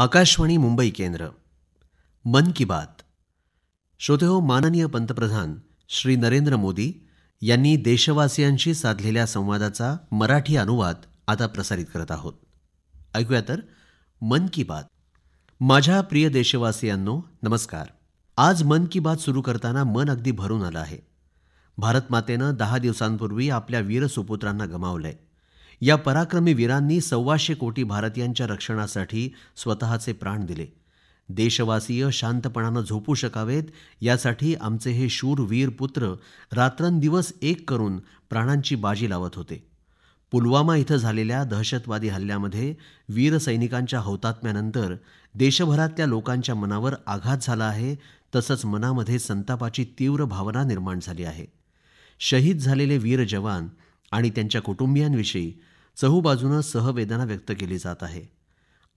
आकाशवाणी मुंबई केंद्र मन की बात श्रोतेहो माननीय पंतप्रधान श्री नरेंद्र मोदी यांनी देशवासियांशी साधलेल्या संवादाचा मराठी अनुवाद आता प्रसारित करत आहोत ऐकूया तर मन की बात माझ्या प्रिय देशवासियांनो नमस्कार आज मन की बात सुरू करताना मन अगदी भरून आलं आहे भारतमातेनं दहा दिवसांपूर्वी आपल्या वीर सुपुत्रांना गमावलं आहे या पराक्रमी वीरांनी सव्वाशे कोटी भारतीयांच्या रक्षणासाठी स्वतःचे प्राण दिले देशवासीय शांतपणानं झोपू शकावेत यासाठी आमचे हे शूर वीर पुत्र रात्रंदिवस एक करून प्राणांची बाजी लावत होते पुलवामा इथं झालेल्या दहशतवादी हल्ल्यामध्ये वीर सैनिकांच्या हौतात्म्यानंतर देशभरातल्या लोकांच्या मनावर आघात झाला आहे तसंच मनामध्ये संतापाची तीव्र भावना निर्माण झाली आहे शहीद झालेले वीर जवान आणि त्यांच्या कुटुंबियांविषयी चहूबाजूनं सहवेदना व्यक्त केली जात आहे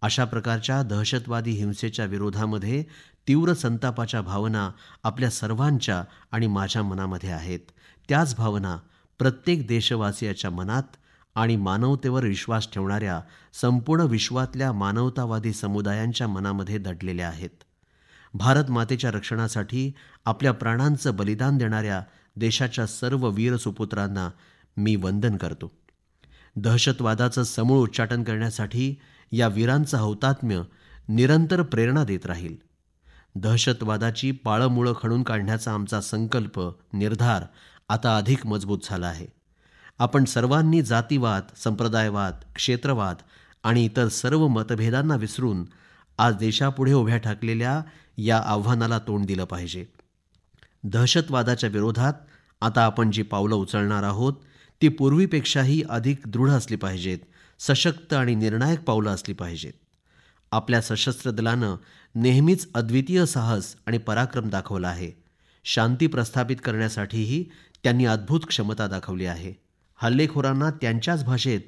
अशा प्रकारच्या दहशतवादी हिंसेच्या विरोधामध्ये तीव्र संतापाच्या भावना आपल्या सर्वांच्या आणि माझ्या मनामध्ये आहेत त्याच भावना प्रत्येक देशवासियाच्या मनात आणि मानवतेवर विश्वास ठेवणाऱ्या संपूर्ण विश्वातल्या मानवतावादी समुदायांच्या मनामध्ये दडलेल्या आहेत भारत मातेच्या रक्षणासाठी आपल्या प्राणांचं बलिदान देणाऱ्या देशाच्या सर्व वीर सुपुत्रांना मी वंदन करतो दहशतवादाचं समूळ उच्चाटन करण्यासाठी या वीरांचं हौतात्म्य निरंतर प्रेरणा देत राहील दहशतवादाची पाळंमुळं खणून काढण्याचा आमचा संकल्प निर्धार आता अधिक मजबूत झाला आहे आपण सर्वांनी जातीवाद संप्रदायवाद क्षेत्रवाद आणि इतर सर्व मतभेदांना विसरून आज देशापुढे उभ्या ठाकलेल्या या आव्हानाला तोंड दिलं पाहिजे दहशतवादाच्या विरोधात आता आपण जी पावलं उचलणार आहोत ती पूर्वीपेक्षाही अधिक दृढ असली पाहिजेत सशक्त आणि निर्णायक पावलं असली पाहिजेत आपल्या सशस्त्र दलानं नेहमीच अद्वितीय साहस आणि पराक्रम दाखवला आहे शांती प्रस्थापित करण्यासाठीही त्यांनी अद्भुत क्षमता दाखवली आहे हल्लेखोरांना त्यांच्याच भाषेत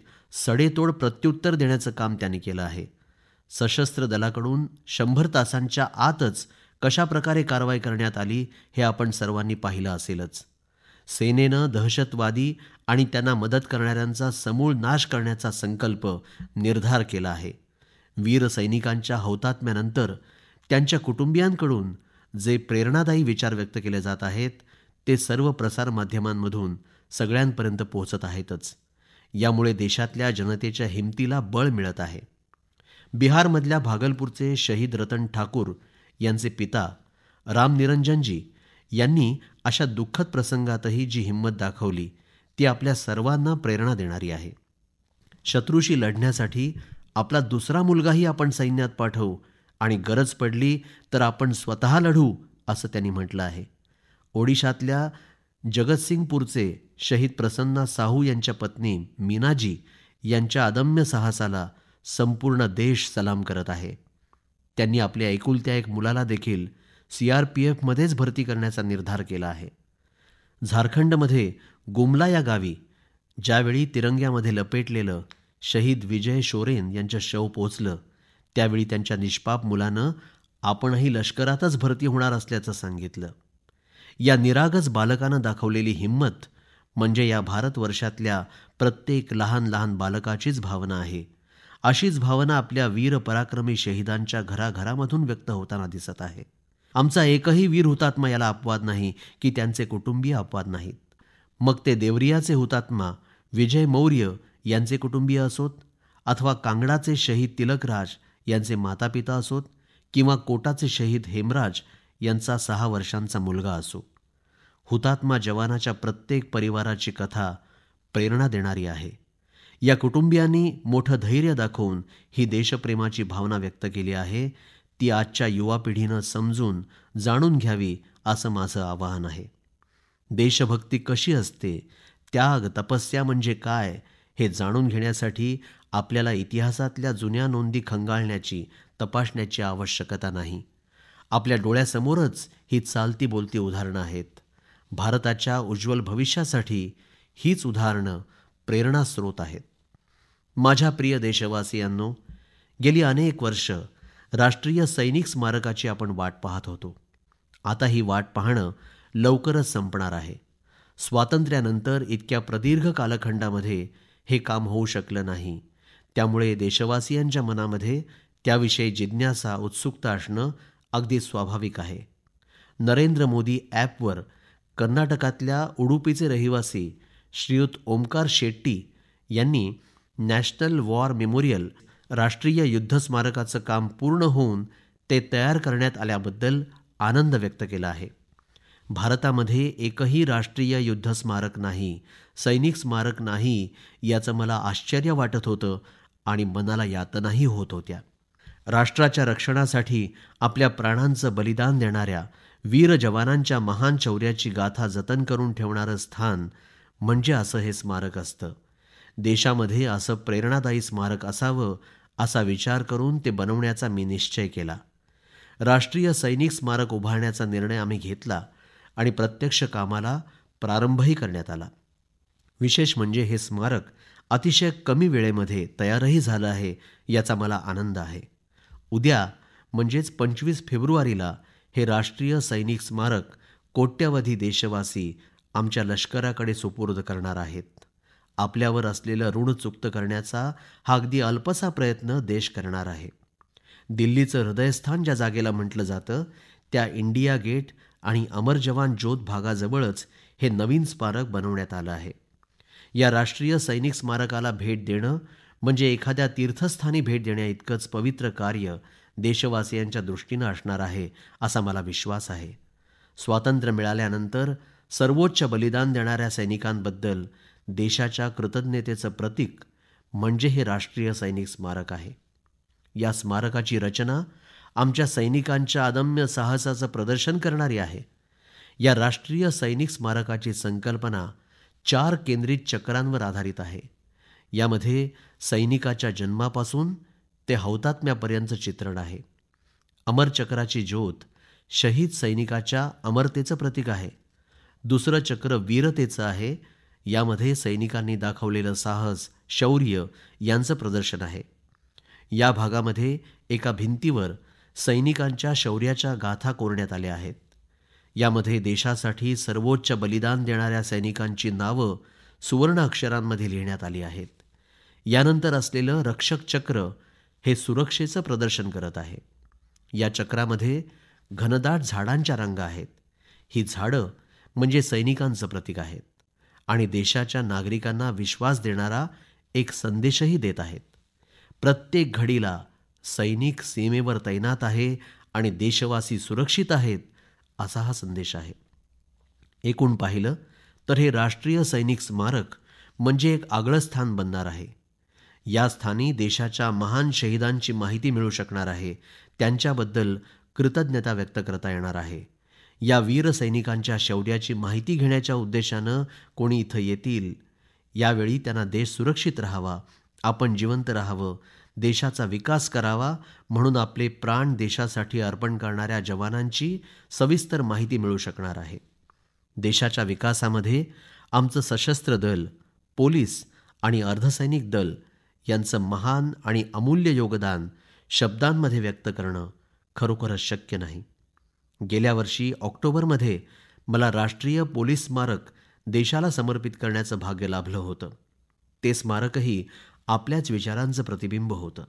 सडेतोड प्रत्युत्तर देण्याचं काम त्यांनी केलं आहे सशस्त्र दलाकडून शंभर तासांच्या आतच कशाप्रकारे कारवाई करण्यात आली हे आपण सर्वांनी पाहिलं असेलच सेनेनं दहशतवादी आणि त्यांना मदत करणाऱ्यांचा समूळ नाश करण्याचा संकल्प निर्धार केला आहे वीर सैनिकांच्या हौतात्म्यानंतर त्यांच्या कुटुंबियांकडून जे प्रेरणादायी विचार व्यक्त केले जात आहेत ते सर्व प्रसारमाध्यमांमधून सगळ्यांपर्यंत पोहोचत आहेतच यामुळे देशातल्या जनतेच्या हिमतीला बळ मिळत आहे बिहारमधल्या भागलपूरचे शहीद रतन ठाकूर यांचे पिता रामनिरंजनजी यांनी अशा दुःखद प्रसंगातही जी हिंमत दाखवली ती आपल्या सर्वांना प्रेरणा देणारी आहे शत्रूशी लढण्यासाठी आपला दुसरा मुलगाही आपण सैन्यात पाठवू आणि गरज पडली तर आपण स्वतः लढू असं त्यांनी म्हटलं आहे ओडिशातल्या जगतसिंगपूरचे शहीद प्रसन्ना साहू यांच्या पत्नी मीनाजी यांच्या अदम्य साहसाला संपूर्ण देश सलाम करत आहे त्यांनी आपल्या एकुलत्या एक मुलाला देखील सी आर पी एफमध्येच भरती करण्याचा निर्धार केला आहे झारखंडमध्ये गुमला या गावी ज्यावेळी तिरंग्यामध्ये लपेटलेलं शहीद विजय शोरेन यांचं शव पोचलं त्यावेळी त्यांच्या निष्पाप मुलानं आपणही लष्करातच भरती होणार असल्याचं सांगितलं या निरागस बालकानं दाखवलेली हिंमत म्हणजे या भारतवर्षातल्या प्रत्येक लहान लहान बालकाचीच भावना आहे अशीच भावना आपल्या वीर पराक्रमी शहीदांच्या घराघरामधून व्यक्त होताना दिसत आहे आमचा एकही वीर हुतात्मा याला अपवाद नाही की त्यांचे कुटुंबीय अपवाद नाहीत मग ते देवरियाचे हुतात्मा विजय मौर्य यांचे कुटुंबीय असोत अथवा कांगडाचे शहीद तिलकराज यांचे मातापिता असोत किंवा कोटाचे शहीद हेमराज यांचा सहा वर्षांचा मुलगा असो हुतात्मा जवानाच्या प्रत्येक परिवाराची कथा प्रेरणा देणारी आहे या कुटुंबियांनी मोठं धैर्य दाखवून ही देशप्रेमाची भावना व्यक्त केली आहे ती आजच्या युवा पिढीनं समजून जाणून घ्यावी असं माझं आवाहन आहे देशभक्ती कशी असते त्याग तपस्या म्हणजे काय हे जाणून घेण्यासाठी आपल्याला इतिहासातल्या जुन्या नोंदी खंगाळण्याची तपासण्याची आवश्यकता नाही आपल्या डोळ्यासमोरच ही चालती बोलती उदाहरणं आहेत भारताच्या उज्ज्वल भविष्यासाठी हीच उदाहरणं प्रेरणास्रोत आहेत माझ्या प्रिय देशवासियांनो गेली अनेक वर्षं राष्ट्रीय सैनिक स्मारकाची आपण वाट पाहत होतो आता ही वाट पाहणं लवकरच संपणार आहे स्वातंत्र्यानंतर इतक्या प्रदीर्घ कालखंडामध्ये हे काम होऊ शकलं नाही त्यामुळे देशवासियांच्या मनामध्ये त्याविषयी जिज्ञासा उत्सुकता असणं अगदी स्वाभाविक आहे नरेंद्र मोदी ॲपवर कर्नाटकातल्या उडुपीचे रहिवासी श्रीयुत ओमकार शेट्टी यांनी नॅशनल वॉर मेमोरियल राष्ट्रीय युद्ध स्मारकाचं काम पूर्ण होऊन ते तयार करण्यात आल्याबद्दल आनंद व्यक्त केला आहे भारतामध्ये एकही राष्ट्रीय युद्ध स्मारक नाही सैनिक स्मारक नाही याचं मला आश्चर्य वाटत होतं आणि मनाला यातनाही होत होत्या राष्ट्राच्या रक्षणासाठी आपल्या प्राणांचं बलिदान देणाऱ्या वीर जवानांच्या महान शौर्याची गाथा जतन करून ठेवणारं स्थान म्हणजे असं हे स्मारक असतं देशामध्ये असं प्रेरणादायी स्मारक असावं असा विचार करून ते बनवण्याचा मी निश्चय केला राष्ट्रीय सैनिक स्मारक उभारण्याचा निर्णय आम्ही घेतला आणि प्रत्यक्ष कामाला प्रारंभही करण्यात आला विशेष म्हणजे हे स्मारक अतिशय कमी वेळेमध्ये तयारही झालं आहे याचा मला आनंद आहे उद्या म्हणजेच पंचवीस फेब्रुवारीला हे राष्ट्रीय सैनिक स्मारक कोट्यवधी देशवासी आमच्या लष्कराकडे सुपूर्द करणार आहेत आपल्यावर असलेलं ऋण चुक्त करण्याचा हा अगदी अल्पसा प्रयत्न देश करणार आहे दिल्लीचं हृदयस्थान ज्या जागेला म्हटलं जातं त्या इंडिया गेट आणि अमर जवान ज्योत भागाजवळच हे नवीन स्मारक बनवण्यात आलं आहे या राष्ट्रीय सैनिक स्मारकाला भेट देणं म्हणजे एखाद्या तीर्थस्थानी भेट इतकंच पवित्र कार्य देशवासियांच्या दृष्टीनं असणार आहे असा मला विश्वास आहे स्वातंत्र्य मिळाल्यानंतर सर्वोच्च बलिदान देणाऱ्या सैनिकांबद्दल देशाच्या कृतज्ञतेचं प्रतीक म्हणजे हे राष्ट्रीय सैनिक स्मारक आहे या स्मारकाची रचना आमच्या सैनिकांच्या अदम्य साहसाचं प्रदर्शन करणारी आहे या राष्ट्रीय सैनिक स्मारकाची संकल्पना चार केंद्रित चक्रांवर आधारित आहे यामध्ये सैनिकाच्या जन्मापासून ते हौतात्म्यापर्यंतचं चित्रण आहे अमर चक्राची ज्योत शहीद सैनिकाच्या अमरतेचं प्रतीक आहे दुसरं चक्र वीरतेचं आहे यामध्ये सैनिकांनी दाखवलेलं साहस शौर्य यांचं प्रदर्शन आहे या भागामध्ये एका भिंतीवर सैनिकांच्या शौर्याच्या गाथा कोरण्यात आल्या आहेत यामध्ये देशासाठी सर्वोच्च बलिदान देणाऱ्या सैनिकांची नावं सुवर्ण अक्षरांमध्ये लिहिण्यात आली आहेत यानंतर असलेलं रक्षक चक्र हे सुरक्षेचं प्रदर्शन करत आहे या चक्रामध्ये घनदाट झाडांच्या रंग आहेत ही झाडं म्हणजे सैनिकांचं प्रतीक आहेत आणि देशाच्या नागरिकांना विश्वास देणारा एक संदेशही देत आहेत प्रत्येक घडीला सैनिक सीमेवर तैनात आहे आणि देशवासी सुरक्षित आहेत असा हा संदेश आहे एकूण पाहिलं तर हे राष्ट्रीय सैनिक स्मारक म्हणजे एक आगळं स्थान बनणार आहे या स्थानी देशाच्या महान शहीदांची माहिती मिळू शकणार आहे त्यांच्याबद्दल कृतज्ञता व्यक्त करता येणार आहे या वीर सैनिकांच्या शौर्याची माहिती घेण्याच्या उद्देशानं कोणी इथं येतील यावेळी त्यांना देश सुरक्षित राहावा आपण जिवंत राहावं देशाचा विकास करावा म्हणून आपले प्राण देशासाठी अर्पण करणाऱ्या जवानांची सविस्तर माहिती मिळू शकणार आहे देशाच्या विकासामध्ये आमचं सशस्त्र दल पोलीस आणि अर्धसैनिक दल यांचं महान आणि अमूल्य योगदान शब्दांमध्ये व्यक्त करणं खरोखरच शक्य नाही गेल्या वर्षी ऑक्टोबरमध्ये मला राष्ट्रीय पोलीस स्मारक देशाला समर्पित करण्याचं भाग्य लाभलं होतं ते स्मारकही आपल्याच विचारांचं प्रतिबिंब होतं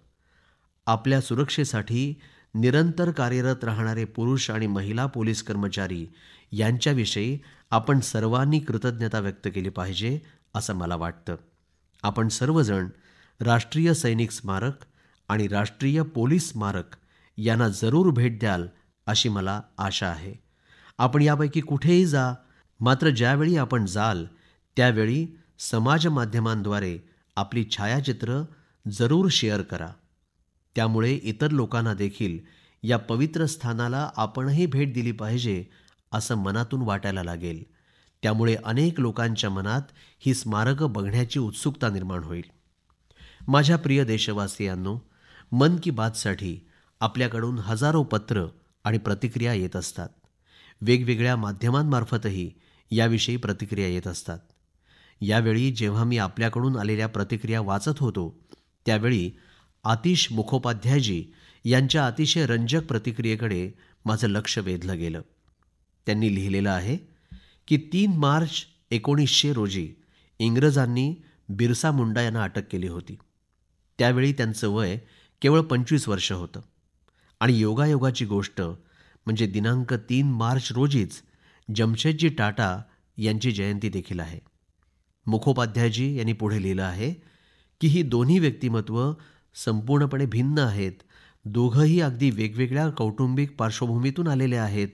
आपल्या सुरक्षेसाठी निरंतर कार्यरत राहणारे पुरुष आणि महिला पोलीस कर्मचारी यांच्याविषयी आपण सर्वांनी कृतज्ञता व्यक्त केली पाहिजे असं मला वाटतं आपण सर्वजण राष्ट्रीय सैनिक स्मारक आणि राष्ट्रीय पोलीस स्मारक यांना जरूर भेट द्याल अशी मला आशा आहे आपण यापैकी कुठेही जा मात्र ज्यावेळी आपण जाल त्यावेळी समाज माध्यमांद्वारे आपली छायाचित्र जरूर शेअर करा त्यामुळे इतर लोकांना देखील या पवित्र स्थानाला आपणही भेट दिली पाहिजे असं मनातून वाटायला लागेल त्यामुळे अनेक लोकांच्या मनात ही स्मारकं बघण्याची उत्सुकता निर्माण होईल माझ्या प्रिय देशवासियांनो मन की बातसाठी आपल्याकडून हजारो पत्र आणि प्रतिक्रिया येत असतात वेगवेगळ्या माध्यमांमार्फतही याविषयी प्रतिक्रिया येत असतात यावेळी जेव्हा मी आपल्याकडून आलेल्या प्रतिक्रिया वाचत होतो त्यावेळी आतिश मुखोपाध्यायजी यांच्या अतिशय रंजक प्रतिक्रियेकडे माझं लक्ष वेधलं गेलं त्यांनी लिहिलेलं आहे की तीन मार्च एकोणीसशे रोजी इंग्रजांनी बिरसा मुंडा यांना अटक केली होती त्यावेळी त्यांचं वय केवळ पंचवीस वर्ष होतं आणि योगायोगाची गोष्ट म्हणजे दिनांक तीन मार्च रोजीच जमशेदजी टाटा यांची जयंती देखील आहे मुखोपाध्यायजी यांनी पुढे लिहिलं आहे की ही दोन्ही व्यक्तिमत्व संपूर्णपणे भिन्न आहेत दोघंही अगदी वेगवेगळ्या कौटुंबिक पार्श्वभूमीतून आलेले आहेत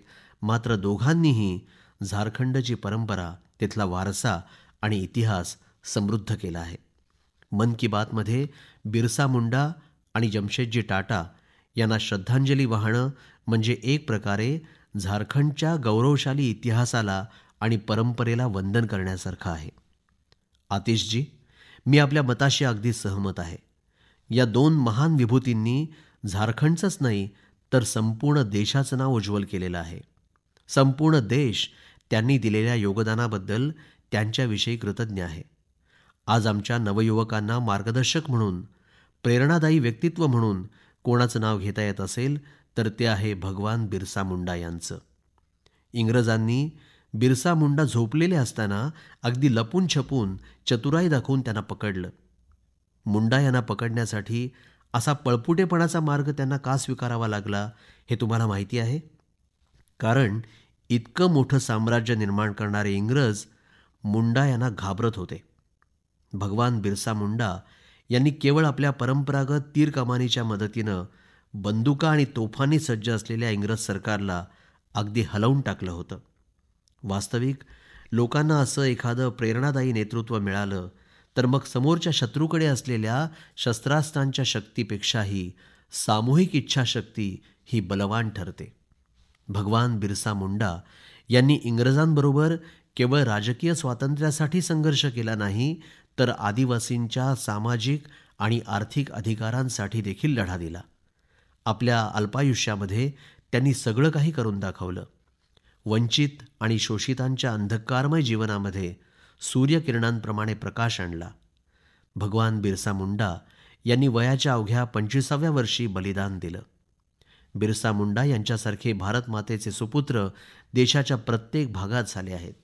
मात्र दोघांनीही झारखंडची परंपरा तिथला वारसा आणि इतिहास समृद्ध केला आहे मन की बातमध्ये बिरसा मुंडा आणि जमशेदजी टाटा यांना श्रद्धांजली वाहणं म्हणजे एक प्रकारे झारखंडच्या गौरवशाली इतिहासाला आणि परंपरेला वंदन करण्यासारखं आहे आतिशजी मी आपल्या मताशी अगदी सहमत आहे या दोन महान विभूतींनी झारखंडचंच नाही तर संपूर्ण देशाचं नाव उज्ज्वल केलेलं आहे संपूर्ण देश त्यांनी दिलेल्या योगदानाबद्दल त्यांच्याविषयी कृतज्ञ आहे आज आमच्या नवयुवकांना मार्गदर्शक म्हणून प्रेरणादायी व्यक्तित्व म्हणून कोणाचं नाव घेता येत असेल तर ते आहे भगवान बिरसा मुंडा यांचं इंग्रजांनी बिरसा मुंडा झोपलेले असताना अगदी लपून छपून चतुराई दाखवून त्यांना पकडलं मुंडा यांना पकडण्यासाठी असा पळपुटेपणाचा मार्ग त्यांना का स्वीकारावा लागला हे तुम्हाला माहिती आहे कारण इतकं मोठं साम्राज्य निर्माण करणारे इंग्रज मुंडा यांना घाबरत होते भगवान बिरसा मुंडा यांनी केवळ आपल्या परंपरागत तीर कमानीच्या मदतीनं बंदुका आणि तोफांनी सज्ज असलेल्या इंग्रज सरकारला अगदी हलवून टाकलं होतं वास्तविक लोकांना असं एखादं प्रेरणादायी नेतृत्व मिळालं तर मग समोरच्या शत्रूकडे असलेल्या शस्त्रास्त्रांच्या शक्तीपेक्षाही सामूहिक इच्छाशक्ती ही बलवान ठरते भगवान बिरसा मुंडा यांनी इंग्रजांबरोबर केवळ राजकीय स्वातंत्र्यासाठी संघर्ष केला नाही तर आदिवासींच्या सामाजिक आणि आर्थिक अधिकारांसाठी देखील लढा दिला आपल्या अल्पायुष्यामध्ये त्यांनी सगळं काही करून दाखवलं वंचित आणि शोषितांच्या अंधकारमय जीवनामध्ये सूर्यकिरणांप्रमाणे प्रकाश आणला भगवान बिरसा मुंडा यांनी वयाच्या अवघ्या पंचवीसाव्या वर्षी बलिदान दिलं बिरसा मुंडा यांच्यासारखे भारतमातेचे सुपुत्र देशाच्या प्रत्येक भागात झाले आहेत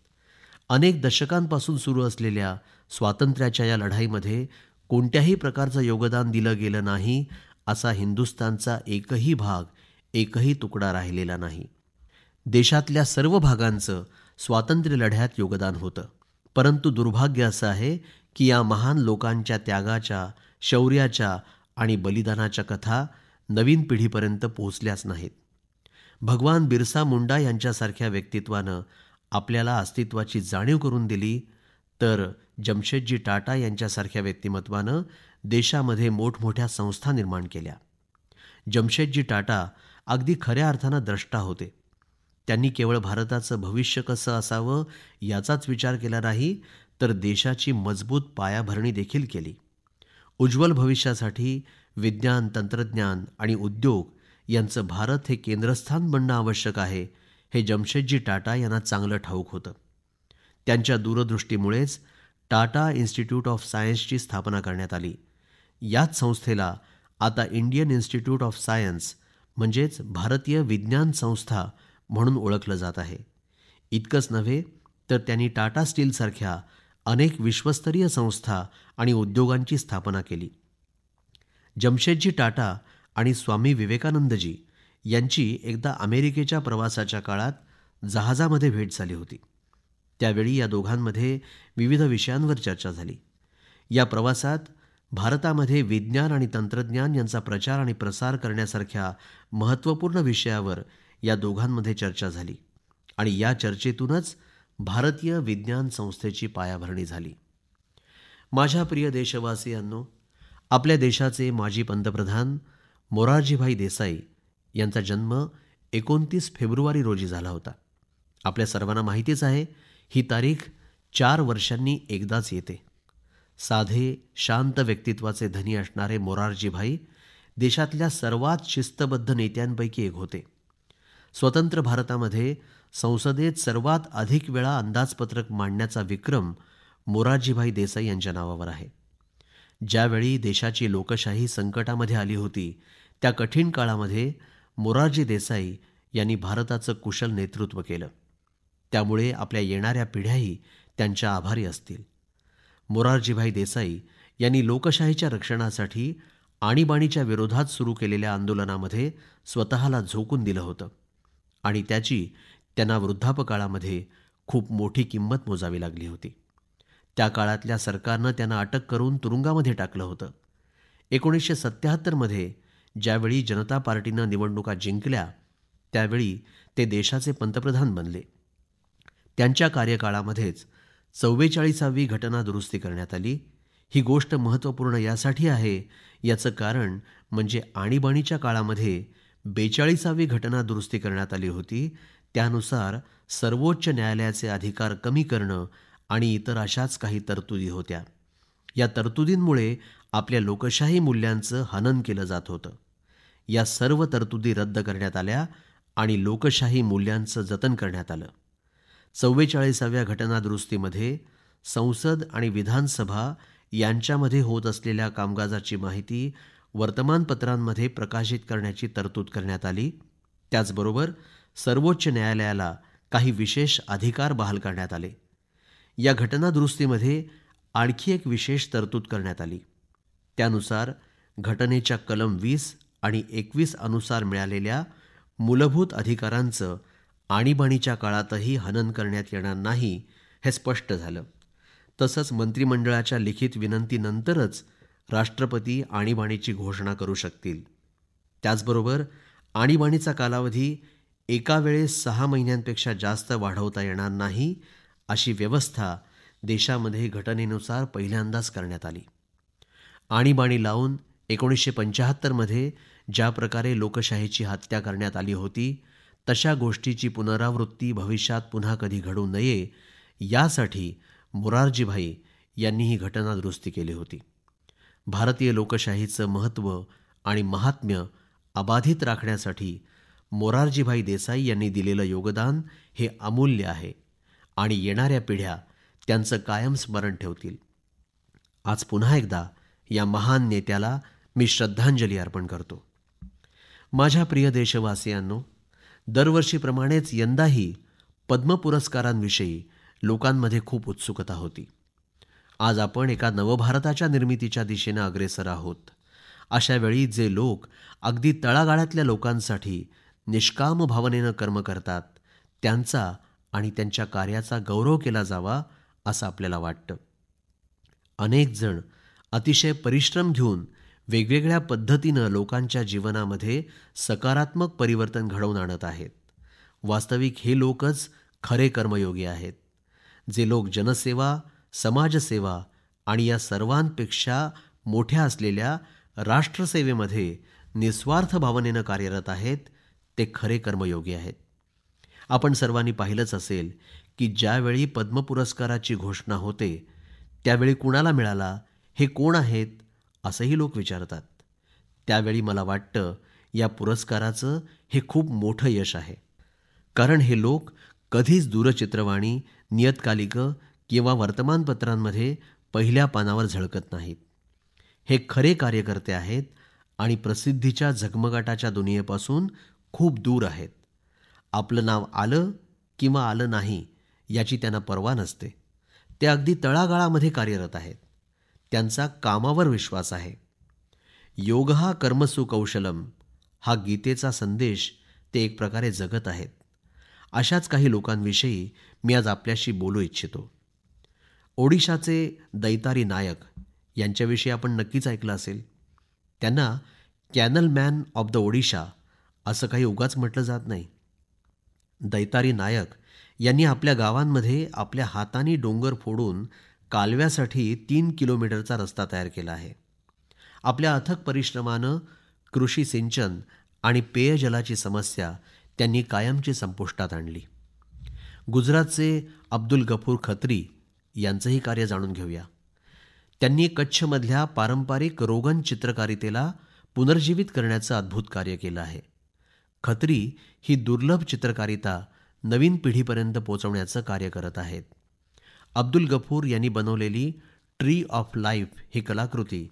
अनेक दशकांपासून सुरू असलेल्या स्वातंत्र्याच्या या लढाईमध्ये कोणत्याही प्रकारचं योगदान दिलं गेलं नाही असा हिंदुस्तानचा एकही भाग एकही तुकडा राहिलेला नाही देशातल्या सर्व भागांचं स्वातंत्र्य लढ्यात योगदान होतं परंतु दुर्भाग्य असं आहे की या महान लोकांच्या त्यागाच्या शौर्याच्या आणि बलिदानाच्या कथा नवीन पिढीपर्यंत पोहोचल्याच नाहीत भगवान बिरसा मुंडा यांच्यासारख्या व्यक्तित्वानं आपल्याला अस्तित्वाची जाणीव करून दिली तर जमशेदजी टाटा यांच्यासारख्या व्यक्तिमत्वानं देशामध्ये मोठमोठ्या संस्था निर्माण केल्या जमशेदजी टाटा अगदी खऱ्या अर्थानं द्रष्टा होते त्यांनी केवळ भारताचं भविष्य कसं असावं याचाच विचार केला नाही तर देशाची मजबूत पायाभरणी देखील केली उज्ज्वल भविष्यासाठी विज्ञान तंत्रज्ञान आणि उद्योग यांचं भारत हे केंद्रस्थान बनणं आवश्यक आहे हे जमशेदजी टाटा यांना चांगलं ठाऊक होतं त्यांच्या दूरदृष्टीमुळेच टाटा इन्स्टिट्यूट ऑफ सायन्सची स्थापना करण्यात आली याच संस्थेला आता इंडियन इन्स्टिट्यूट ऑफ सायन्स म्हणजेच भारतीय विज्ञान संस्था म्हणून ओळखलं जात आहे इतकंच नव्हे तर त्यांनी टाटा स्टीलसारख्या अनेक विश्वस्तरीय संस्था आणि उद्योगांची स्थापना केली जमशेदजी टाटा आणि स्वामी विवेकानंदजी यांची एकदा अमेरिकेच्या प्रवासाच्या काळात जहाजामध्ये भेट झाली होती त्यावेळी या दोघांमध्ये विविध विषयांवर चर्चा झाली या प्रवासात भारतामध्ये विज्ञान आणि तंत्रज्ञान यांचा प्रचार आणि प्रसार करण्यासारख्या महत्त्वपूर्ण विषयावर या दोघांमध्ये चर्चा झाली आणि या चर्चेतूनच भारतीय विज्ञान संस्थेची पायाभरणी झाली माझ्या प्रिय देशवासियांनो आपल्या देशाचे माजी पंतप्रधान मोरारजीभाई देसाई यांचा जन्म एकोणतीस फेब्रुवारी रोजी झाला होता आपल्या सर्वांना माहितीच आहे ही तारीख चार वर्षांनी एकदाच येते साधे शांत व्यक्तित्वाचे धनी असणारे मोरारजीभाई देशातल्या सर्वात शिस्तबद्ध नेत्यांपैकी एक होते स्वतंत्र भारतामध्ये संसदेत सर्वात अधिक वेळा अंदाजपत्रक मांडण्याचा विक्रम मोरारजीभाई देसाई यांच्या नावावर आहे ज्यावेळी देशाची लोकशाही संकटामध्ये आली होती त्या कठीण काळामध्ये मोरारजी देसाई यांनी भारताचं कुशल नेतृत्व केलं त्यामुळे आपल्या येणाऱ्या पिढ्याही त्यांच्या आभारी असतील मोरारजीभाई देसाई यांनी लोकशाहीच्या रक्षणासाठी आणीबाणीच्या विरोधात सुरू केलेल्या आंदोलनामध्ये स्वतःला झोकून दिलं होतं आणि त्याची त्यांना वृद्धापकाळामध्ये खूप मोठी किंमत मोजावी लागली होती त्या काळातल्या सरकारनं त्यांना अटक करून तुरुंगामध्ये टाकलं होतं एकोणीसशे सत्त्याहत्तरमध्ये ज्यावेळी जनता पार्टीनं निवडणुका जिंकल्या त्यावेळी ते देशाचे पंतप्रधान बनले त्यांच्या कार्यकाळामध्येच चव्वेचाळीसावी घटना दुरुस्ती करण्यात आली ही गोष्ट महत्त्वपूर्ण यासाठी आहे याचं कारण म्हणजे आणीबाणीच्या काळामध्ये बेचाळीसावी घटना दुरुस्ती करण्यात आली होती त्यानुसार सर्वोच्च न्यायालयाचे अधिकार कमी करणं आणि इतर अशाच काही तरतुदी होत्या या तरतुदींमुळे आपल्या लोकशाही मूल्यांचं हनन केलं जात होतं या सर्व तरतुदी रद्द करण्यात आल्या आणि लोकशाही मूल्यांचं जतन करण्यात आलं चव्वेचाळीसाव्या घटनादुरुस्तीमध्ये संसद आणि विधानसभा यांच्यामध्ये होत असलेल्या कामकाजाची माहिती वर्तमानपत्रांमध्ये प्रकाशित करण्याची तरतूद करण्यात आली त्याचबरोबर सर्वोच्च न्यायालयाला काही विशेष अधिकार बहाल करण्यात आले या घटनादुरुस्तीमध्ये आणखी एक विशेष तरतूद करण्यात आली त्यानुसार घटनेच्या कलम वीस आणि एकवीस अनुसार मिळालेल्या मूलभूत अधिकारांचं आणीबाणीच्या काळातही हनन करण्यात येणार नाही हे स्पष्ट झालं तसंच मंत्रिमंडळाच्या लिखित विनंतीनंतरच राष्ट्रपती आणीबाणीची घोषणा करू शकतील त्याचबरोबर आणीबाणीचा कालावधी एका वेळेस सहा महिन्यांपेक्षा जास्त वाढवता येणार नाही अशी व्यवस्था देशामध्ये घटनेनुसार पहिल्यांदाच करण्यात आली आणीबाणी लावून एकोणीसशे पंचाहत्तरमध्ये ज्या प्रकारे लोकशाहीची हत्या करण्यात आली होती तशा गोष्टीची पुनरावृत्ती भविष्यात पुन्हा कधी घडू नये यासाठी मोरारजीभाई यांनी ही घटना दुरुस्ती केली होती भारतीय लोकशाहीचं महत्त्व आणि महात्म्य अबाधित राखण्यासाठी मोरारजीभाई देसाई यांनी दिलेलं योगदान हे अमूल्य आहे आणि येणाऱ्या पिढ्या त्यांचं कायम स्मरण ठेवतील आज पुन्हा एकदा या महान नेत्याला मी श्रद्धांजली अर्पण करतो माझ्या प्रिय देशवासियांनो दरवर्षीप्रमाणेच यंदाही पद्म पुरस्कारांविषयी लोकांमध्ये खूप उत्सुकता होती आज आपण एका नवभारताच्या निर्मितीच्या दिशेनं अग्रेसर आहोत अशावेळी जे लोक अगदी तळागाळातल्या लोकांसाठी निष्काम भावनेनं कर्म करतात त्यांचा आणि त्यांच्या कार्याचा गौरव केला जावा असं आपल्याला वाटतं अनेक जण अतिशय परिश्रम घेऊन वेगवेगळ्या पद्धतीनं लोकांच्या जीवनामध्ये सकारात्मक परिवर्तन घडवून आणत आहेत वास्तविक हे लोकच खरे कर्मयोगी आहेत जे लोक जनसेवा समाजसेवा आणि या सर्वांपेक्षा मोठ्या असलेल्या राष्ट्रसेवेमध्ये निस्वार्थ भावनेनं कार्यरत आहेत ते खरे कर्मयोगी आहेत आपण सर्वांनी पाहिलंच असेल की ज्यावेळी पद्म पुरस्काराची घोषणा होते त्यावेळी कुणाला मिळाला हे कोण आहेत असंही लोक विचारतात त्यावेळी मला वाटतं या पुरस्काराचं हे खूप मोठं यश आहे कारण हे लोक कधीच दूरचित्रवाणी नियतकालिकं किंवा वर्तमानपत्रांमध्ये पहिल्या पानावर झळकत नाहीत हे खरे कार्यकर्ते आहेत आणि प्रसिद्धीच्या झगमगाटाच्या दुनियेपासून खूप दूर आहेत आपलं नाव आलं किंवा आलं नाही याची त्यांना पर्वा नसते ते अगदी तळागाळामध्ये कार्यरत आहेत त्यांचा कामावर विश्वास आहे योग हा कर्मसु कौशलम हा गीतेचा संदेश ते एक प्रकारे जगत आहेत अशाच काही लोकांविषयी मी आज आपल्याशी बोलू इच्छितो ओडिशाचे दैतारी नायक यांच्याविषयी आपण नक्कीच ऐकलं असेल त्यांना canal man of the Odisha असं काही उगाच म्हटलं जात नाही दैतारी नायक यांनी आपल्या गावांमध्ये आपल्या हातांनी डोंगर फोडून कालव्यासाठी तीन किलोमीटरचा रस्ता तयार केला आहे आपल्या अथक परिश्रमानं कृषी सिंचन आणि पेयजलाची समस्या त्यांनी कायमची संपुष्टात आणली गुजरातचे अब्दुल गफूर खत्री यांचंही कार्य जाणून घेऊया त्यांनी कच्छमधल्या पारंपरिक रोगन चित्रकारितेला पुनर्जीवित करण्याचं अद्भुत कार्य केलं आहे खत्री ही दुर्लभ चित्रकारिता नवीन पिढीपर्यंत पोचवण्याचं कार्य करत आहेत अब्दुल गफूर यांनी बनवलेली ट्री ऑफ लाईफ ही कलाकृती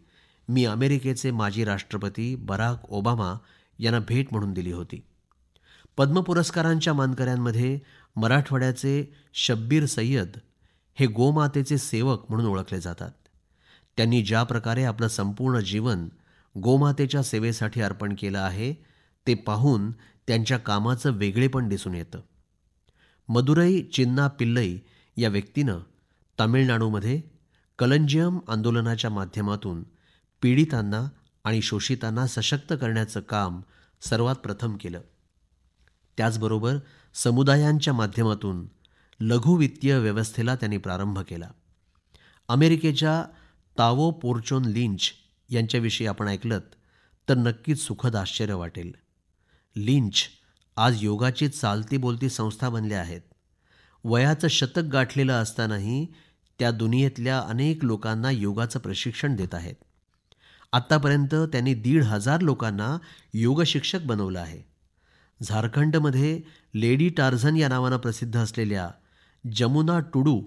मी अमेरिकेचे माजी राष्ट्रपती बराक ओबामा यांना भेट म्हणून दिली होती पद्म पुरस्कारांच्या मानकऱ्यांमध्ये मराठवाड्याचे शब्बीर सय्यद हे गोमातेचे सेवक म्हणून ओळखले जातात त्यांनी ज्या प्रकारे आपलं संपूर्ण जीवन गोमातेच्या सेवेसाठी अर्पण केलं आहे ते पाहून त्यांच्या कामाचं वेगळेपण दिसून येतं मदुरई चिन्ना पिल्लई या व्यक्तीनं तामिळनाडूमध्ये कलंजियम आंदोलनाच्या माध्यमातून पीडितांना आणि शोषितांना सशक्त करण्याचं काम सर्वात प्रथम केलं त्याचबरोबर समुदायांच्या माध्यमातून लघुवित्तीय व्यवस्थेला त्यांनी प्रारंभ केला अमेरिकेच्या तावो पोर्चोन लिंच यांच्याविषयी आपण ऐकलत तर नक्कीच सुखद आश्चर्य वाटेल लिंच आज योगाची चालती बोलती संस्था बनल्या आहेत वयाचं शतक गाठलेलं असतानाही त्या दुनियेतल्या अनेक लोकांना योगाचं प्रशिक्षण देत आहेत आत्तापर्यंत त्यांनी दीड हजार लोकांना योगशिक्षक बनवलं आहे झारखंडमध्ये लेडी टार्झन या नावानं प्रसिद्ध असलेल्या जमुना टुडू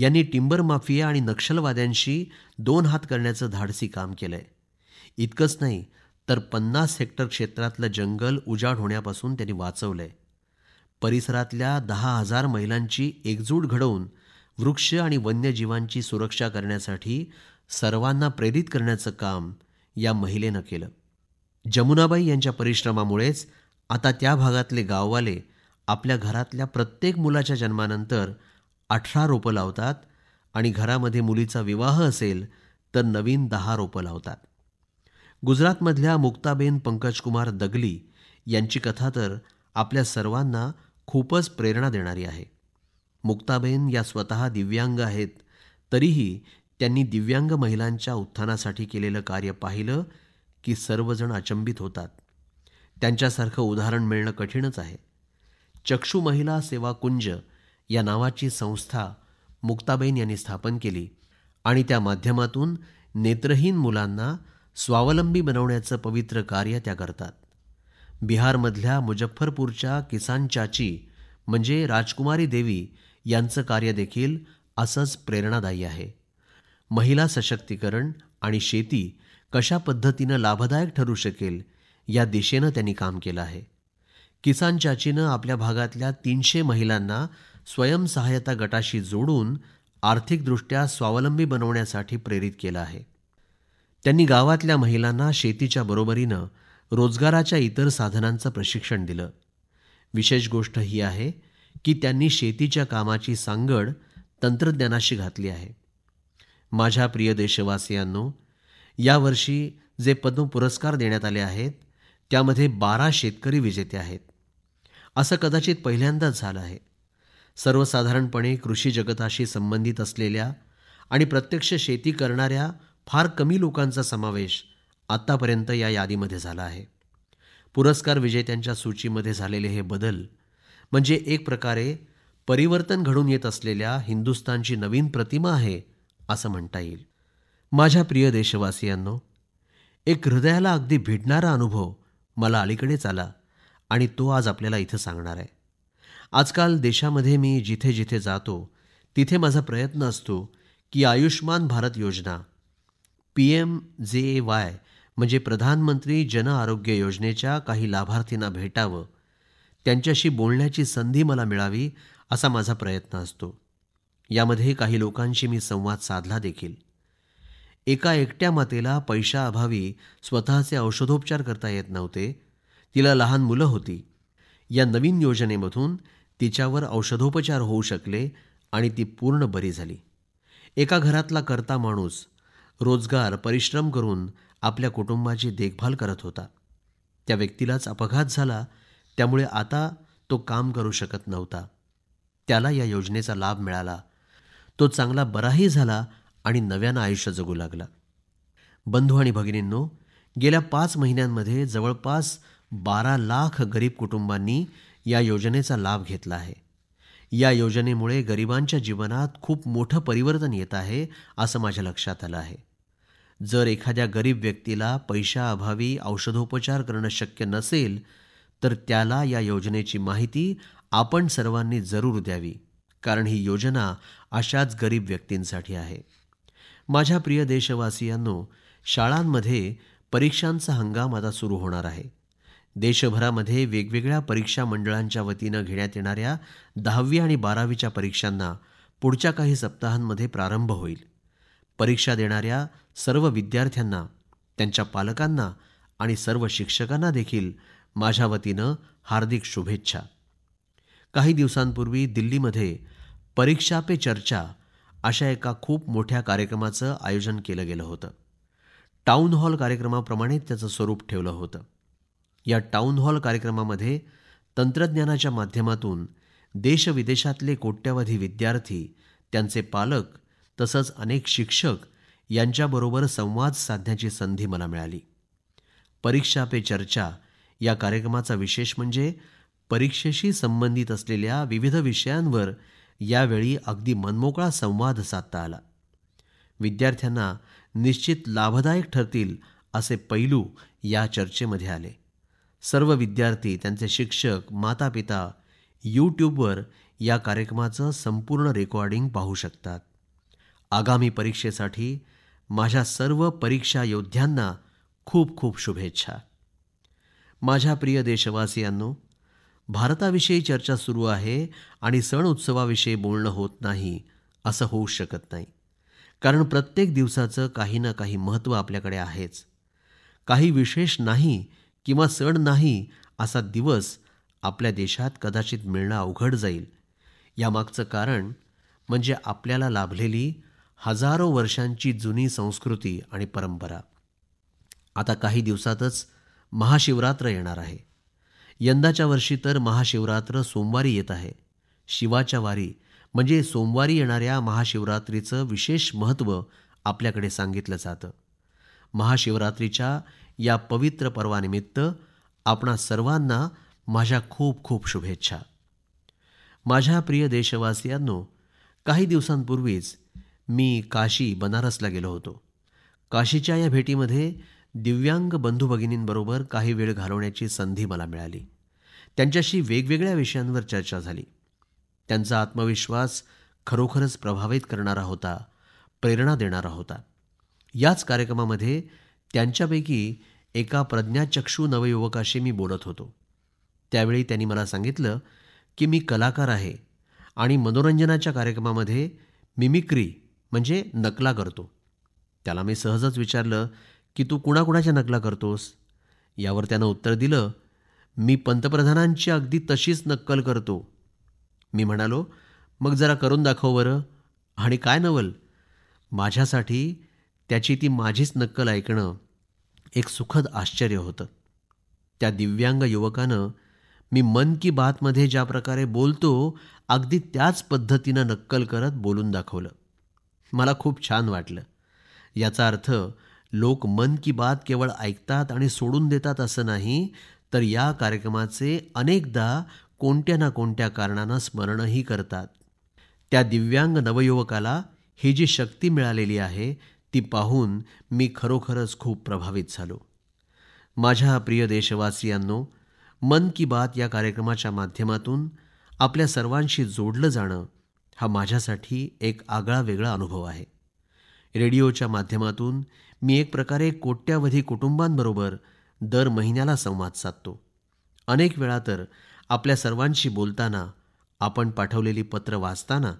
यांनी टिंबर माफिया आणि नक्षलवाद्यांशी दोन हात करण्याचं धाडसी काम केलं आहे इतकंच नाही तर पन्नास हेक्टर क्षेत्रातलं जंगल उजाड होण्यापासून त्यांनी वाचवलंय परिसरातल्या दहा हजार महिलांची एकजूट घडवून वृक्ष आणि वन्यजीवांची सुरक्षा करण्यासाठी सर्वांना प्रेरित करण्याचं काम या महिलेनं केलं जमुनाबाई यांच्या परिश्रमामुळेच आता त्या भागातले गाववाले आपल्या घरातल्या प्रत्येक मुलाच्या जन्मानंतर अठरा रोपं लावतात आणि घरामध्ये मुलीचा विवाह असेल तर नवीन दहा रोपं लावतात गुजरातमधल्या मुक्ताबेन पंकजकुमार दगली यांची कथा तर आपल्या सर्वांना खूपच प्रेरणा देणारी आहे मुक्ताबेन या स्वतः दिव्यांग आहेत तरीही त्यांनी दिव्यांग महिलांच्या उत्थानासाठी केलेलं कार्य पाहिलं की सर्वजण अचंबित होतात त्यांच्यासारखं उदाहरण मिळणं कठीणच आहे चक्षु महिला सेवा कुंज या नावाची संस्था मुक्ताबेन यांनी स्थापन केली आणि त्या माध्यमातून नेत्रहीन मुलांना स्वावलंबी बनवण्याचं पवित्र कार्य त्या करतात बिहारमधल्या मुजफ्फरपूरच्या किसान चाची म्हणजे राजकुमारी देवी यांचं कार्य देखील असंच प्रेरणादायी आहे महिला सशक्तीकरण आणि शेती कशा पद्धतीनं लाभदायक ठरू शकेल या दिशेनं त्यांनी काम केलं आहे किसान चाचीनं आपल्या भागातल्या तीनशे महिलांना स्वयंसहाय्यता गटाशी जोडून आर्थिकदृष्ट्या स्वावलंबी बनवण्यासाठी प्रेरित केलं आहे त्यांनी गावातल्या महिलांना शेतीच्या बरोबरीनं रोजगाराच्या इतर साधनांचं प्रशिक्षण दिलं विशेष गोष्ट ही आहे की त्यांनी शेतीच्या कामाची सांगड तंत्रज्ञानाशी घातली आहे माझ्या प्रिय देशवासियांनो यावर्षी जे पद्म पुरस्कार देण्यात आले आहेत त्यामध्ये बारा शेतकरी विजेते आहेत असं कदाचित पहिल्यांदाच झालं आहे सर्वसाधारणपणे कृषी जगताशी संबंधित असलेल्या आणि प्रत्यक्ष शेती करणाऱ्या फार कमी लोकांचा समावेश आत्तापर्यंत या यादीमध्ये झाला आहे पुरस्कार विजेत्यांच्या सूचीमध्ये झालेले हे बदल म्हणजे एक प्रकारे परिवर्तन घडून येत असलेल्या हिंदुस्तानची नवीन प्रतिमा आहे असं म्हणता येईल माझ्या प्रिय देशवासियांनो एक हृदयाला अगदी भिडणारा अनुभव मला अलीकडेच आला आणि तो आज आपल्याला इथं सांगणार आहे आजकाल देशामध्ये मी जिथे जिथे जातो तिथे माझा प्रयत्न असतो की आयुष्यमान भारत योजना पी एम जे ए वाय म्हणजे प्रधानमंत्री जन आरोग्य योजनेच्या काही लाभार्थींना भेटावं त्यांच्याशी बोलण्याची संधी मला मिळावी असा माझा प्रयत्न असतो यामध्ये काही लोकांशी मी संवाद साधला देखील एका एकट्या मातेला पैशाअभावी स्वतःचे औषधोपचार करता येत नव्हते तिला लहान मुलं होती या नवीन योजनेमधून तिच्यावर औषधोपचार होऊ शकले आणि ती पूर्ण बरी झाली एका घरातला करता माणूस रोजगार परिश्रम करून आपल्या कुटुंबाची देखभाल करत होता त्या व्यक्तीलाच अपघात झाला त्यामुळे आता तो काम करू शकत नव्हता त्याला या योजनेचा लाभ मिळाला तो चांगला बराही झाला आणि नव्यानं आयुष्य जगू लागला बंधू आणि भगिनींनो गेल्या पाच महिन्यांमध्ये जवळपास बारा लाख गरीब कुटुंबांनी या योजनेचा लाभ घेतला आहे या योजनेमुळे गरिबांच्या जीवनात खूप मोठं परिवर्तन येत आहे असं माझ्या लक्षात आलं आहे जर एखाद्या गरीब व्यक्तीला पैशाअभावी औषधोपचार करणं शक्य नसेल तर त्याला या योजनेची माहिती आपण सर्वांनी जरूर द्यावी कारण ही योजना अशाच गरीब व्यक्तींसाठी आहे माझ्या प्रिय देशवासियांनो शाळांमध्ये परीक्षांचा हंगाम आता सुरू होणार आहे देशभरामध्ये वेगवेगळ्या परीक्षा मंडळांच्या वतीनं घेण्यात येणाऱ्या दहावी आणि बारावीच्या परीक्षांना पुढच्या काही सप्ताहांमध्ये प्रारंभ होईल परीक्षा देणाऱ्या सर्व विद्यार्थ्यांना त्यांच्या पालकांना आणि सर्व शिक्षकांना देखील माझ्या वतीनं हार्दिक शुभेच्छा काही दिवसांपूर्वी दिल्लीमध्ये परीक्षा पे चर्चा अशा एका खूप मोठ्या कार्यक्रमाचं आयोजन केलं गेलं होतं टाऊन हॉल कार्यक्रमाप्रमाणे त्याचं स्वरूप ठेवलं होतं या टाऊन हॉल कार्यक्रमामध्ये तंत्रज्ञानाच्या माध्यमातून देशविदेशातले कोट्यवधी विद्यार्थी त्यांचे पालक तसंच अनेक शिक्षक यांच्याबरोबर संवाद साधण्याची संधी मला मिळाली परीक्षा पे चर्चा या कार्यक्रमाचा विशेष म्हणजे परीक्षेशी संबंधित असलेल्या विविध विषयांवर यावेळी अगदी मनमोकळा संवाद साधता आला विद्यार्थ्यांना निश्चित लाभदायक ठरतील असे पैलू या चर्चेमध्ये आले सर्व विद्यार्थी त्यांचे शिक्षक मातापिता यूट्यूबवर या कार्यक्रमाचं संपूर्ण रेकॉर्डिंग पाहू शकतात आगामी परीक्षेसाठी माझ्या सर्व परीक्षा योद्ध्यांना खूप खूप शुभेच्छा माझ्या प्रिय देशवासियांनो भारताविषयी चर्चा सुरू आहे आणि सण उत्सवाविषयी बोलणं होत नाही असं होऊ शकत नाही कारण प्रत्येक दिवसाचं काही ना काही महत्त्व आपल्याकडे आहेच काही विशेष नाही किंवा सण नाही असा दिवस आपल्या देशात कदाचित मिळणं अवघड जाईल यामागचं कारण म्हणजे आपल्याला लाभलेली हजारो वर्षांची जुनी संस्कृती आणि परंपरा आता काही दिवसातच महाशिवरात्र येणार आहे यंदाच्या वर्षी तर महाशिवरात्र सोमवारी येत आहे शिवाच्या वारी म्हणजे सोमवारी येणाऱ्या महाशिवरात्रीचं विशेष महत्त्व आपल्याकडे सांगितलं जातं महाशिवरात्रीच्या या पवित्र पर्वानिमित्त आपणा सर्वांना माझ्या खूप खूप शुभेच्छा माझ्या प्रिय देशवासियांनो काही दिवसांपूर्वीच मी काशी बनारसला गेलो होतो काशीच्या या भेटीमध्ये दिव्यांग बंधू भगिनींबरोबर काही वेळ घालवण्याची संधी मला मिळाली त्यांच्याशी वेगवेगळ्या विषयांवर चर्चा झाली त्यांचा आत्मविश्वास खरोखरच प्रभावित करणारा होता प्रेरणा देणारा होता याच कार्यक्रमामध्ये त्यांच्यापैकी एका प्रज्ञाचक्षू नवयुवकाशी मी बोलत होतो त्यावेळी त्यांनी मला सांगितलं की मी कलाकार आहे आणि मनोरंजनाच्या कार्यक्रमामध्ये मिमिक्री म्हणजे नकला करतो त्याला मी सहजच विचारलं की तू कुणाकुणाच्या नकला करतोस यावर त्यानं उत्तर दिलं मी पंतप्रधानांची अगदी तशीच नक्कल करतो मी म्हणालो मग जरा करून दाखव बरं आणि काय नवल माझ्यासाठी त्याची ती माझीच नक्कल ऐकणं एक सुखद आश्चर्य होतं त्या दिव्यांग युवकानं मी मन की बातमध्ये ज्या प्रकारे बोलतो अगदी त्याच पद्धतीनं नक्कल करत बोलून दाखवलं मला खूप छान वाटलं याचा अर्थ लोक मन की बात केवळ ऐकतात आणि सोडून देतात असं नाही तर या कार्यक्रमाचे अनेकदा कोणत्या ना कोणत्या कारणानं स्मरणही करतात त्या दिव्यांग नवयुवकाला ही जी शक्ती मिळालेली आहे ती पाहून मी खरोखरच खूप प्रभावित झालो माझ्या प्रिय देशवासियांनो मन की बात या कार्यक्रमाच्या माध्यमातून आपल्या सर्वांशी जोडलं जाणं हा माझ्यासाठी एक आगळा वेगळा अनुभव आहे रेडिओच्या माध्यमातून मी एक प्रकारे कोट्यावधी कुटुंबांबरोबर दर महिन्याला संवाद साधतो अनेक वेळा तर आपल्या सर्वांशी बोलताना आपण पाठवलेली पत्र वाचताना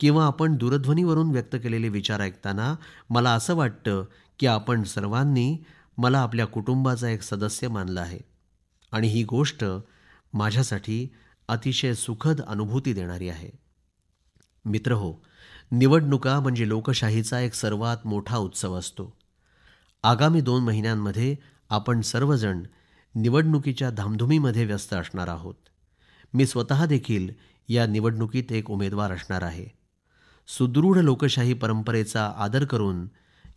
किंवा आपण दूरध्वनीवरून व्यक्त केलेले विचार ऐकताना मला असं वाटतं की आपण सर्वांनी मला आपल्या कुटुंबाचा एक सदस्य मानला आहे आणि ही गोष्ट माझ्यासाठी अतिशय सुखद अनुभूती देणारी आहे मित्र हो निवडणुका म्हणजे लोकशाहीचा एक सर्वात मोठा उत्सव असतो आगामी दोन महिन्यांमध्ये आपण सर्वजण निवडणुकीच्या धामधुमीमध्ये व्यस्त असणार आहोत मी स्वतः देखील या निवडणुकीत एक उमेदवार असणार आहे सुदृढ लोकशाही परंपरेचा आदर करून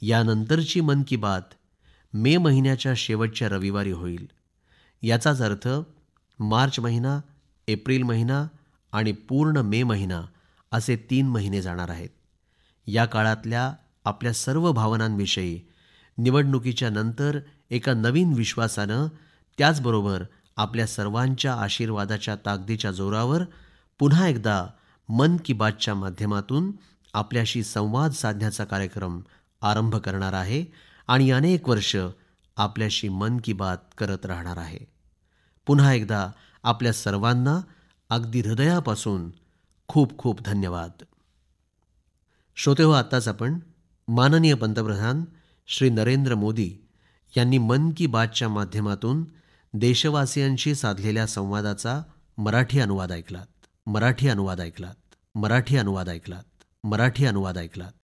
यानंतरची मन की बात मे महिन्याच्या शेवटच्या रविवारी होईल याचाच अर्थ मार्च महिना एप्रिल महिना आणि पूर्ण मे महिना असे तीन महिने जाणार आहेत या काळातल्या आपल्या सर्व भावनांविषयी निवडणुकीच्या नंतर एका नवीन विश्वासानं त्याचबरोबर आपल्या सर्वांच्या आशीर्वादाच्या ताकदीच्या जोरावर पुन्हा एकदा मन की बातच्या माध्यमातून आपल्याशी संवाद साधण्याचा कार्यक्रम आरंभ करणार आहे आणि अनेक वर्ष आपल्याशी मन की बात करत राहणार आहे पुन्हा एकदा आपल्या सर्वांना अगदी हृदयापासून खूप खूप धन्यवाद श्रोतेहो हो आत्ताच आपण माननीय पंतप्रधान श्री नरेंद्र मोदी यांनी मन की बातच्या माध्यमातून देशवासियांशी साधलेल्या संवादाचा मराठी अनुवाद ऐकलात मराठी अनुवाद ऐकलात मराठी अनुवाद ऐकलात मराठी अनुवाद ऐकलात